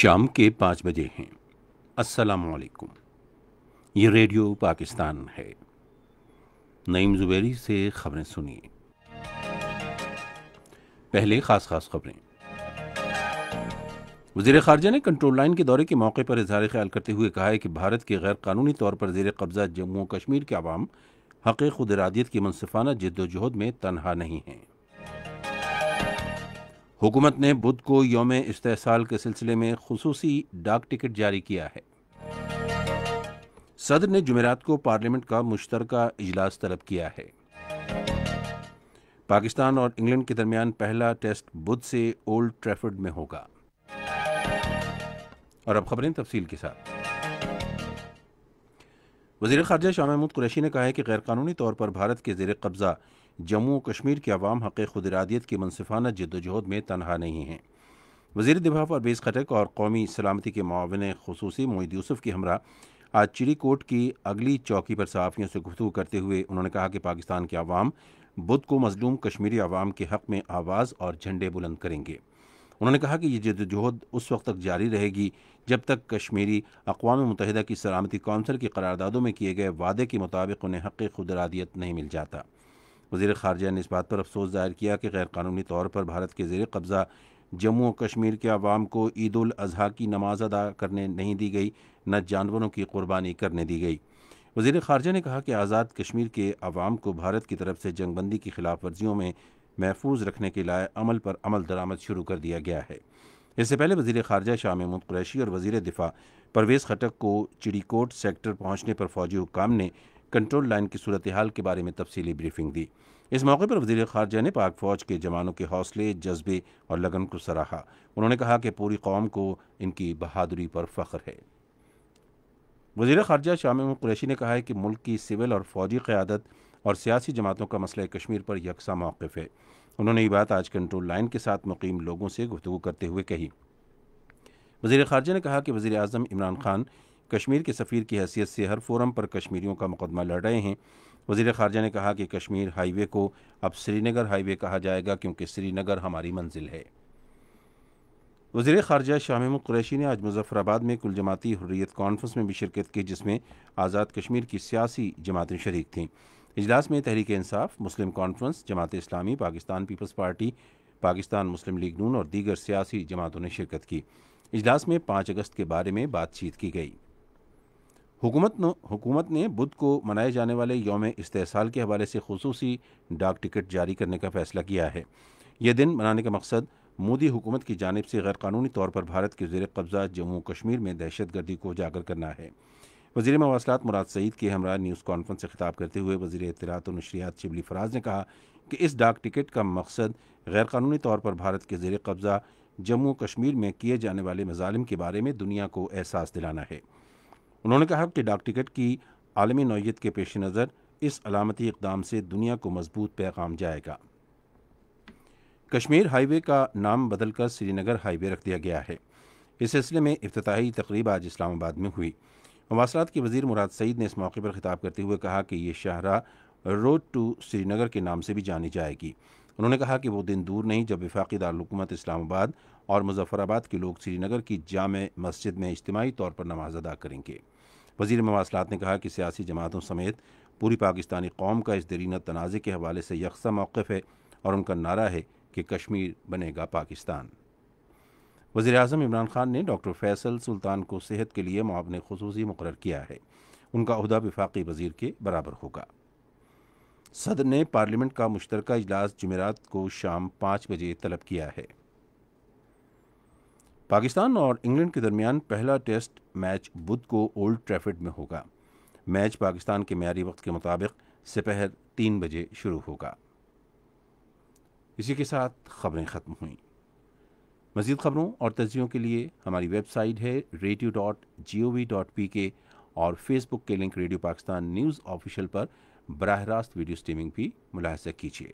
शाम के पाँच बजे हैं वालेकुम ये रेडियो पाकिस्तान है नईम जुबैरी से खबरें सुनिए पहले ख़ास ख़ास खबरें वजीर खारजा ने कंट्रोल लाइन के दौरे के मौके पर इजहार ख्याल करते हुए कहा है कि भारत के गैर कानूनी तौर पर जेर कब्ज़ा जम्मू कश्मीर के आवाम हक़ खुद इरादियत की मनसफाना जद्दोजहद में तनहा नहीं हैं हुकूमत ने बुध को योम इस्तेसाल के सिलसिले में खसूस डाक टिकट जारी किया है सदर ने जमेरात को पार्लियामेंट का मुश्तर इजलास तलब किया है पाकिस्तान और इंग्लैंड के दरमियान पहला टेस्ट बुध से ओल्ड ट्रैफर्ड में होगा और अब खबरें तफसील के साथ वजीर खारजा शाह महमूद कुरैशी ने कहा है कि गैरकानूनी तौर पर भारत के जेर कब्ज़ा जम्मू कश्मीर के अवाम हक़ खुदरादियत की मनसिफाना जदोजहद में तनहा नहीं हैं वजीर दिफा परवेज़ खटक और कौमी सलामती के मावन खसूस मोहद यूसुफ की हमरा आज चिड़ीकोट की अगली चौकी पर सहाफ़ियों से गुफ्तु करते हुए उन्होंने कहा कि पाकिस्तान के अवाम बुद्ध को मजलूम कश्मीरी अवाम के हक़ में आवाज़ और झंडे बुलंद करेंगे उन्होंने कहा कि ये जदोजहद उस वक्त तक जारी रहेगी जब तक कश्मीरी अकवा मुतहद की सलामती कौंसिल की करारदादों में किए गए वादे के मुताबिक उन्हें हक़ खुदरादियत नहीं मिल जाता वजीर खारजा ने इस बात पर अफसोस जाहिर किया कि गैर क़ानूनी तौर पर भारत के जेर कब्ज़ा जम्मू और कश्मीर के आवाम को ईद अजी की नमाज अदा करने नहीं दी गई न जानवरों की कुर्बानी करने दी गई वजीर खारजा ने कहा कि आज़ाद कश्मीर के आवाम को भारत की तरफ से जंगबंदी की खिलाफ वर्जियों में महफूज रखने के लाए अमल पर अमल दरामद शुरू कर दिया गया है इससे पहले वजीर खारजा शाह महमूद कुरैशी और वजीर दिफा परवेज़ खटक को चिड़ीकोट सेक्टर पहुंचने पर फौजी हुकाम ने कंट्रोल लाइन की सूरत हाल के बारे में तफसीली ब्रीफिंग दी इस मौके पर वजीर खारजा ने पाक फ़ौज के जवानों के हौसले जज्बे और लगन को सराहा उन्होंने कहा कि पूरी कौम को इनकी बहादुरी पर फ़ख्र है वजीर खारजा शाम कुरैशी ने कहा है कि मुल्क की सिविल और फौजी क़्यादत और सियासी जमातों का मसला कश्मीर पर यकसा मौक़ है उन्होंने ये बात आज कंट्रोल लाइन के साथ मुकीम लोगों से गुफ्तु करते हुए कही वजीर खारजा ने कहा कि वजी अजम इमरान खान कश्मीर के सफ़ीर की हैसियत से हर फोरम पर कश्मीरियों का मुकदमा लड़ रहे हैं वजीर खारजा ने कहा कि कश्मीर हाईवे को अब श्रीनगर हाईवे कहा जाएगा क्योंकि श्रीनगर हमारी मंजिल है वजीर खारजा शाह कुरैशी ने आज मुजफ्फराबाद में कुल जमाती हुर्रियत कॉन्फ्रेंस में भी शिरकत की जिसमें आज़ाद कश्मीर की सियासी जमातें शरीक थीं इजलास में Tehreek Insaf Muslim Conference Jamaat Islami Pakistan Peoples Party Pakistan Muslim League नून और दीगर सियासी जमातों ने शिरकत की इजलास में पाँच अगस्त के बारे में बातचीत की गई हुकूमत ने हुकूमत ने बुध को मनाए जाने वाले योम इस्तेसाल के हवाले से खसूस डाक टिकट जारी करने का फैसला किया है यह दिन मनाने का मकसद मोदी हुकूमत की जानब से गैरकानूनी तौर पर भारत के जेर कब्ज़ा जम्मू कश्मीर में दहशत गर्दी को उजागर करना है वजी मवासलात मुराद सईद के हमरा न्यूज़ कॉन्फ्रेंस से खिताब करते हुए वजीर इतलात और नशरियात शिबली फराज ने कहा कि इस डाक टिकट का मकसद गैरकानूनी तौर पर भारत के जेर कब्ज़ा जम्मू कश्मीर में किए जाने वाले मजालम के बारे में दुनिया को एहसास दिलाना है उन्होंने कहा कि डाक टिकट की आलमी नौीयत के पेश नज़र इस अलामती इकदाम से दुनिया को मजबूत पैगाम जाएगा कश्मीर हाईवे का नाम बदलकर श्रीनगर हाईवे रख दिया गया है इस सिलसिले में अफ्ताही तकरीब आज इस्लामाबाद में हुई मवासलात के वजीर मुराद सईद ने इस मौके पर खिताब करते हुए कहा कि यह शाहरा रोड टू श्रीनगर के नाम से भी जानी जाएगी उन्होंने कहा कि वो दिन दूर नहीं जब विफाक़ी दारकूमत इस्लामाबाद और मुजफ़राबाद के लोग श्रीनगर की जाम मस्जिद में इज्तमाही तौर पर नमाज अदा करेंगे वजीर मवासलात ने कहा कि सियासी जमातों समेत पूरी पाकिस्तानी कौम का इस दरीना तनाज़े के हवाले से यकसा मौक़ है और उनका नारा है कि कश्मीर बनेगा पाकिस्तान वज़ी अजम इमरान खान ने डॉक्टर फैसल सुल्तान को सेहत के लिए मुआवन खसूसी मुकर किया है उनका अहदा विफाक वजीर के बराबर होगा सदर ने पार्लियामेंट का मुश्तर इजलास जुमेरात को शाम पाँच बजे तलब किया है पाकिस्तान और इंग्लैंड के दरमियान पहला टेस्ट मैच बुध को ओल्ड ट्रैफर्ड में होगा मैच पाकिस्तान के मीरी वक्त के मुताबिक दोपहर तीन बजे शुरू होगा इसी के साथ खबरें ख़त्म हुई मज़ीद खबरों और तजियों के लिए हमारी वेबसाइट है radio dot G O V dot P K और फेसबुक के link radio Pakistan news official पर बरह रास्त वीडियो स्ट्रीमिंग भी मुलाहजा कीजिए